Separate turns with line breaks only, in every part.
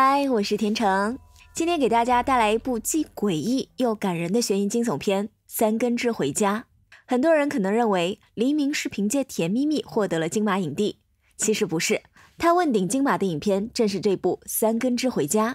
嗨，我是甜橙，今天给大家带来一部既诡异又感人的悬疑惊悚片《三更之回家》。很多人可能认为黎明是凭借《甜蜜蜜》获得了金马影帝，其实不是，他问鼎金马的影片正是这部《三更之回家》，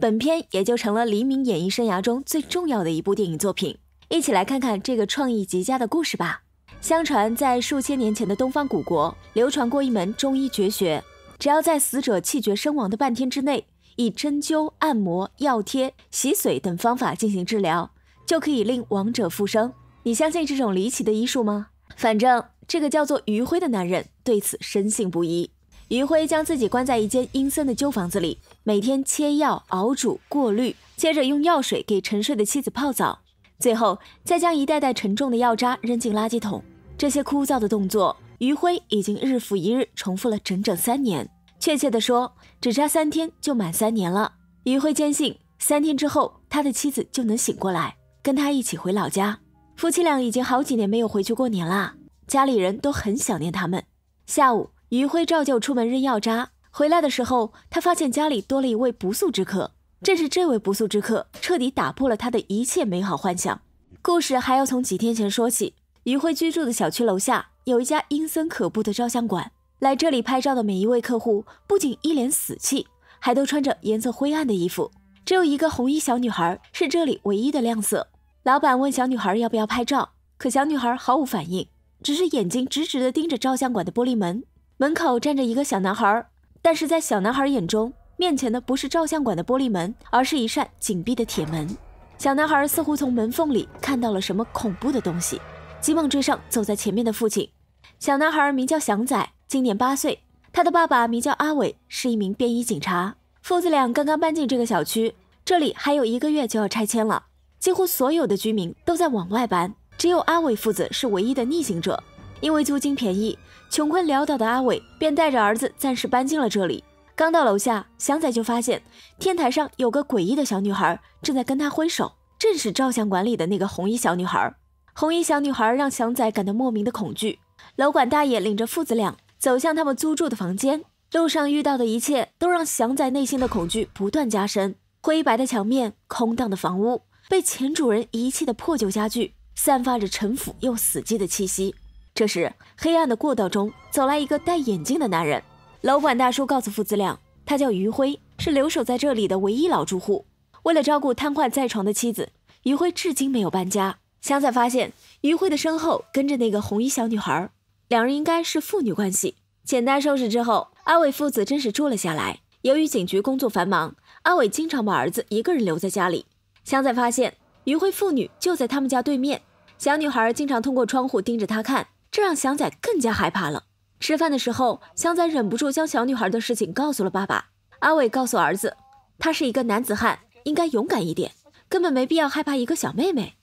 本片也就成了黎明演艺生涯中最重要的一部电影作品。一起来看看这个创意极佳的故事吧。相传在数千年前的东方古国，流传过一门中医绝学，只要在死者气绝身亡的半天之内。以针灸、按摩、药贴、洗髓等方法进行治疗，就可以令亡者复生。你相信这种离奇的医术吗？反正这个叫做余辉的男人对此深信不疑。余辉将自己关在一间阴森的旧房子里，每天切药、熬煮、过滤，接着用药水给沉睡的妻子泡澡，最后再将一袋袋沉重的药渣扔进垃圾桶。这些枯燥的动作，余辉已经日复一日重复了整整三年。确切地说。只差三天就满三年了，余辉坚信三天之后他的妻子就能醒过来，跟他一起回老家。夫妻俩已经好几年没有回去过年了，家里人都很想念他们。下午，余辉照旧出门扔药渣，回来的时候，他发现家里多了一位不速之客。正是这位不速之客，彻底打破了他的一切美好幻想。故事还要从几天前说起，余辉居住的小区楼下有一家阴森可怖的照相馆。来这里拍照的每一位客户，不仅一脸死气，还都穿着颜色灰暗的衣服。只有一个红衣小女孩是这里唯一的亮色。老板问小女孩要不要拍照，可小女孩毫无反应，只是眼睛直直地盯着照相馆的玻璃门。门口站着一个小男孩，但是在小男孩眼中，面前的不是照相馆的玻璃门，而是一扇紧闭的铁门。小男孩似乎从门缝里看到了什么恐怖的东西，急忙追上走在前面的父亲。小男孩名叫祥仔。今年八岁，他的爸爸名叫阿伟，是一名便衣警察。父子俩刚刚搬进这个小区，这里还有一个月就要拆迁了，几乎所有的居民都在往外搬，只有阿伟父子是唯一的逆行者。因为租金便宜，穷困潦倒的阿伟便带着儿子暂时搬进了这里。刚到楼下，祥仔就发现天台上有个诡异的小女孩正在跟他挥手，正是照相馆里的那个红衣小女孩。红衣小女孩让祥仔感到莫名的恐惧。楼管大爷领着父子俩。走向他们租住的房间，路上遇到的一切都让祥仔内心的恐惧不断加深。灰白的墙面，空荡的房屋，被前主人遗弃的破旧家具，散发着陈腐又死寂的气息。这时，黑暗的过道中走来一个戴眼镜的男人。楼管大叔告诉父子俩，他叫余辉，是留守在这里的唯一老住户。为了照顾瘫痪在床的妻子，余辉至今没有搬家。祥仔发现，余辉的身后跟着那个红衣小女孩。两人应该是父女关系。简单收拾之后，阿伟父子真是住了下来。由于警局工作繁忙，阿伟经常把儿子一个人留在家里。祥仔发现，于慧父女就在他们家对面，小女孩经常通过窗户盯着他看，这让祥仔更加害怕了。吃饭的时候，祥仔忍不住将小女孩的事情告诉了爸爸。阿伟告诉儿子，他是一个男子汉，应该勇敢一点，根本没必要害怕一个小妹妹。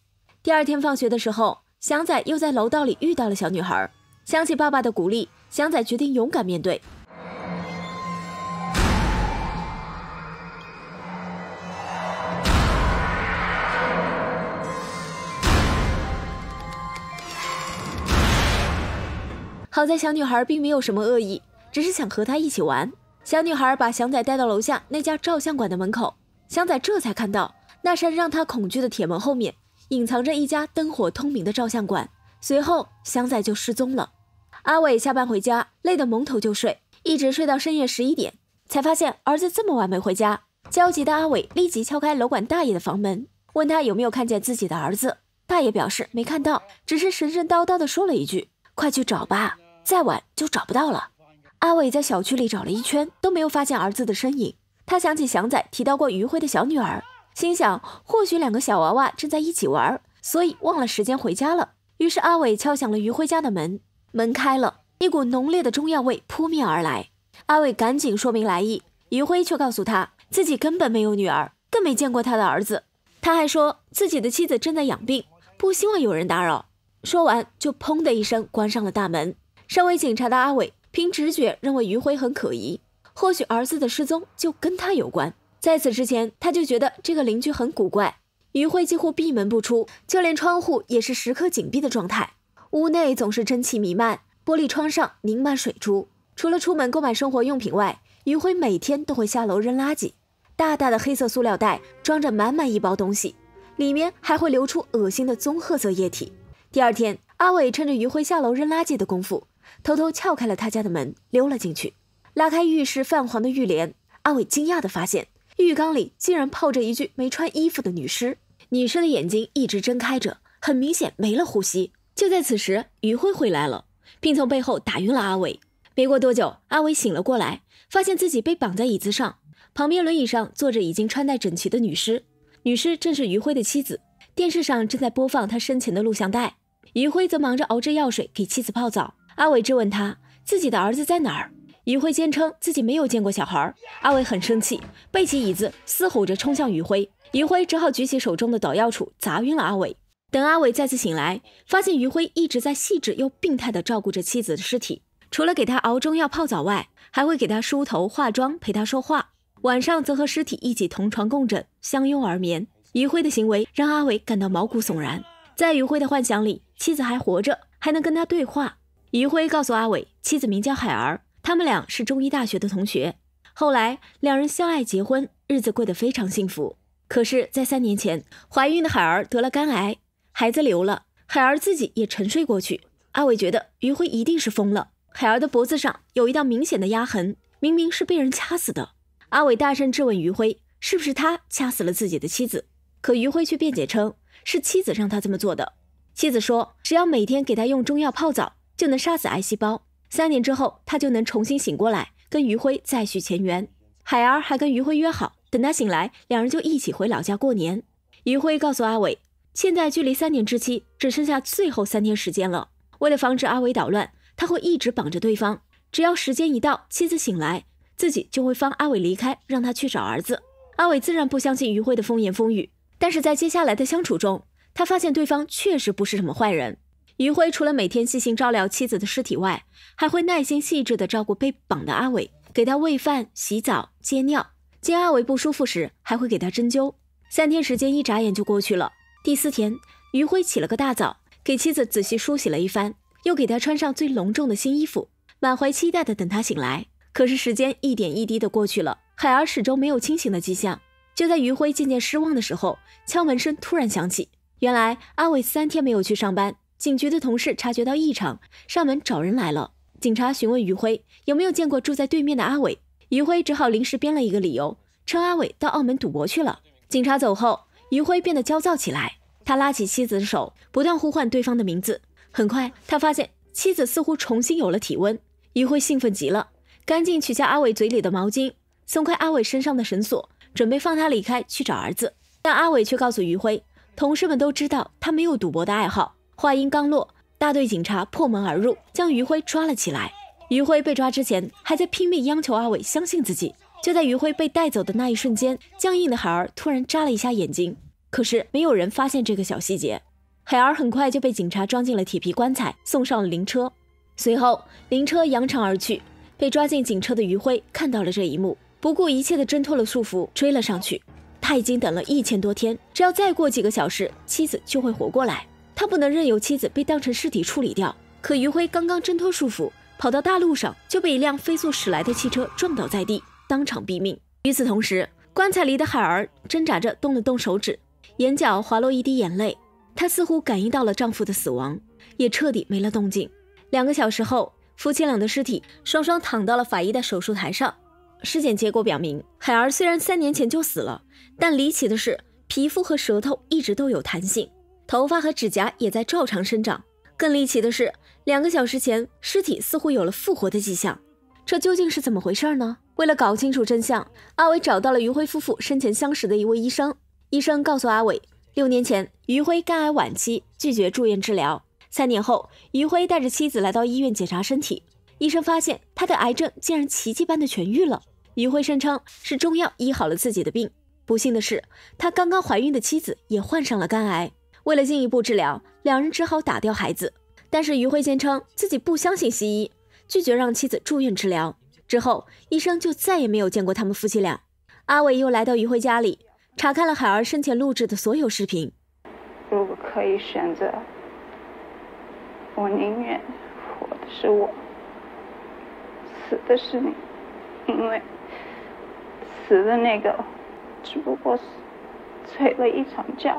第二天放学的时候，祥仔又在楼道里遇到了小女孩。想起爸爸的鼓励，祥仔决定勇敢面对。好在小女孩并没有什么恶意，只是想和他一起玩。小女孩把祥仔带到楼下那家照相馆的门口，祥仔这才看到那扇让他恐惧的铁门后面隐藏着一家灯火通明的照相馆。随后，祥仔就失踪了。阿伟下班回家，累得蒙头就睡，一直睡到深夜十一点，才发现儿子这么晚没回家。焦急的阿伟立即敲开楼管大爷的房门，问他有没有看见自己的儿子。大爷表示没看到，只是神神叨叨地说了一句：“快去找吧，再晚就找不到了。”阿伟在小区里找了一圈，都没有发现儿子的身影。他想起祥仔提到过余辉的小女儿，心想或许两个小娃娃正在一起玩，所以忘了时间回家了。于是阿伟敲响了余辉家的门，门开了，一股浓烈的中药味扑面而来。阿伟赶紧说明来意，余辉却告诉他自己根本没有女儿，更没见过他的儿子。他还说自己的妻子正在养病，不希望有人打扰。说完就砰的一声关上了大门。身为警察的阿伟凭直觉认为余辉很可疑，或许儿子的失踪就跟他有关。在此之前他就觉得这个邻居很古怪。余晖几乎闭门不出，就连窗户也是时刻紧闭的状态。屋内总是蒸汽弥漫，玻璃窗上凝满水珠。除了出门购买生活用品外，余晖每天都会下楼扔垃圾。大大的黑色塑料袋装着满满一包东西，里面还会流出恶心的棕褐色液体。第二天，阿伟趁着余晖下楼扔垃圾的功夫，偷偷撬开了他家的门，溜了进去。拉开浴室泛黄的浴帘，阿伟惊讶地发现，浴缸里竟然泡着一具没穿衣服的女尸。女尸的眼睛一直睁开着，很明显没了呼吸。就在此时，余晖回来了，并从背后打晕了阿伟。没过多久，阿伟醒了过来，发现自己被绑在椅子上，旁边轮椅上坐着已经穿戴整齐的女尸。女尸正是余晖的妻子。电视上正在播放他生前的录像带。余晖则忙着熬制药水给妻子泡澡。阿伟质问他自己的儿子在哪儿，余晖坚称自己没有见过小孩。阿伟很生气，背起椅子嘶吼着冲向余晖。余辉只好举起手中的捣药杵，砸晕了阿伟。等阿伟再次醒来，发现余辉一直在细致又病态地照顾着妻子的尸体，除了给他熬中药、泡澡外，还会给他梳头、化妆、陪他说话。晚上则和尸体一起同床共枕，相拥而眠。余辉的行为让阿伟感到毛骨悚然。在余辉的幻想里，妻子还活着，还能跟他对话。余辉告诉阿伟，妻子名叫海儿，他们俩是中医大学的同学。后来两人相爱结婚，日子过得非常幸福。可是，在三年前，怀孕的海儿得了肝癌，孩子流了，海儿自己也沉睡过去。阿伟觉得余辉一定是疯了。海儿的脖子上有一道明显的压痕，明明是被人掐死的。阿伟大声质问余辉：“是不是他掐死了自己的妻子？”可余辉却辩解称是妻子让他这么做的。妻子说：“只要每天给他用中药泡澡，就能杀死癌细胞，三年之后他就能重新醒过来，跟余辉再续前缘。”海儿还跟余辉约好。等他醒来，两人就一起回老家过年。余辉告诉阿伟，现在距离三年之期只剩下最后三天时间了。为了防止阿伟捣乱，他会一直绑着对方。只要时间一到，妻子醒来，自己就会放阿伟离开，让他去找儿子。阿伟自然不相信余辉的风言风语，但是在接下来的相处中，他发现对方确实不是什么坏人。余辉除了每天细心照料妻子的尸体外，还会耐心细致地照顾被绑的阿伟，给他喂饭、洗澡、接尿。见阿伟不舒服时，还会给他针灸。三天时间一眨眼就过去了。第四天，余辉起了个大早，给妻子仔细梳洗了一番，又给她穿上最隆重的新衣服，满怀期待地等她醒来。可是时间一点一滴地过去了，海儿始终没有清醒的迹象。就在余辉渐渐失望的时候，敲门声突然响起。原来阿伟三天没有去上班，警局的同事察觉到异常，上门找人来了。警察询问余辉有没有见过住在对面的阿伟。余辉只好临时编了一个理由，称阿伟到澳门赌博去了。警察走后，余辉变得焦躁起来，他拉起妻子的手，不断呼唤对方的名字。很快，他发现妻子似乎重新有了体温。余辉兴奋极了，赶紧取下阿伟嘴里的毛巾，松开阿伟身上的绳索，准备放他离开去找儿子。但阿伟却告诉余辉，同事们都知道他没有赌博的爱好。话音刚落，大队警察破门而入，将余辉抓了起来。余辉被抓之前，还在拼命央求阿伟相信自己。就在余辉被带走的那一瞬间，僵硬的海儿突然眨了一下眼睛，可是没有人发现这个小细节。海儿很快就被警察装进了铁皮棺材，送上了灵车。随后，灵车扬长而去。被抓进警车的余辉看到了这一幕，不顾一切的挣脱了束缚，追了上去。他已经等了一千多天，只要再过几个小时，妻子就会活过来。他不能任由妻子被当成尸体处理掉。可余辉刚刚挣脱束缚。跑到大路上，就被一辆飞速驶来的汽车撞倒在地，当场毙命。与此同时，棺材里的海儿挣扎着动了动手指，眼角滑落一滴眼泪。她似乎感应到了丈夫的死亡，也彻底没了动静。两个小时后，夫妻俩的尸体双双躺到了法医的手术台上。尸检结果表明，海儿虽然三年前就死了，但离奇的是，皮肤和舌头一直都有弹性，头发和指甲也在照常生长。更离奇的是，两个小时前，尸体似乎有了复活的迹象，这究竟是怎么回事呢？为了搞清楚真相，阿伟找到了余辉夫妇生前相识的一位医生。医生告诉阿伟，六年前余辉肝癌晚期，拒绝住院治疗。三年后，余辉带着妻子来到医院检查身体，医生发现他的癌症竟然奇迹般的痊愈了。余辉声称是中药医好了自己的病。不幸的是，他刚刚怀孕的妻子也患上了肝癌。为了进一步治疗。两人只好打掉孩子，但是余辉坚称自己不相信西医，拒绝让妻子住院治疗。之后，医生就再也没有见过他们夫妻俩。阿伟又来到余辉家里，查看了海儿生前录制的所有视频。如果可以选择，我宁愿活的是我，死的是你，因为死的那个只不过是吹了一场觉。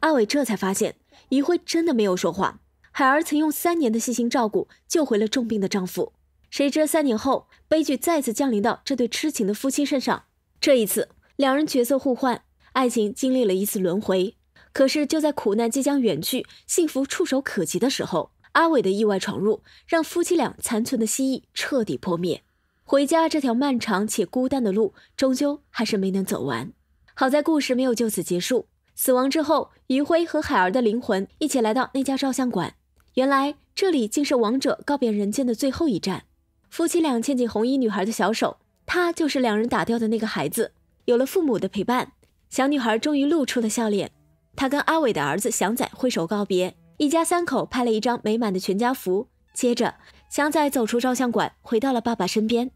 阿伟这才发现。余辉真的没有说谎。海儿曾用三年的细心照顾救回了重病的丈夫，谁知三年后悲剧再次降临到这对痴情的夫妻身上。这一次，两人角色互换，爱情经历了一次轮回。可是就在苦难即将远去、幸福触手可及的时候，阿伟的意外闯入让夫妻俩残存的希翼彻底破灭。回家这条漫长且孤单的路，终究还是没能走完。好在故事没有就此结束。死亡之后，余晖和海儿的灵魂一起来到那家照相馆。原来这里竟是王者告别人间的最后一站。夫妻俩牵起红衣女孩的小手，她就是两人打掉的那个孩子。有了父母的陪伴，小女孩终于露出了笑脸。她跟阿伟的儿子祥仔挥手告别，一家三口拍了一张美满的全家福。接着，祥仔走出照相馆，回到了爸爸身边。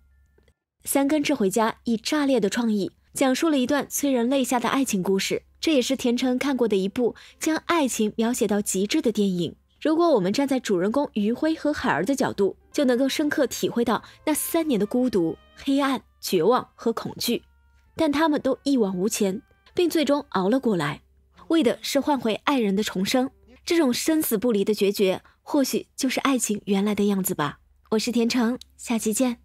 三根智回家，以炸裂的创意。讲述了一段催人泪下的爱情故事，这也是田橙看过的一部将爱情描写到极致的电影。如果我们站在主人公余晖和海儿的角度，就能够深刻体会到那三年的孤独、黑暗、绝望和恐惧，但他们都一往无前，并最终熬了过来，为的是换回爱人的重生。这种生死不离的决绝，或许就是爱情原来的样子吧。我是田橙，下期见。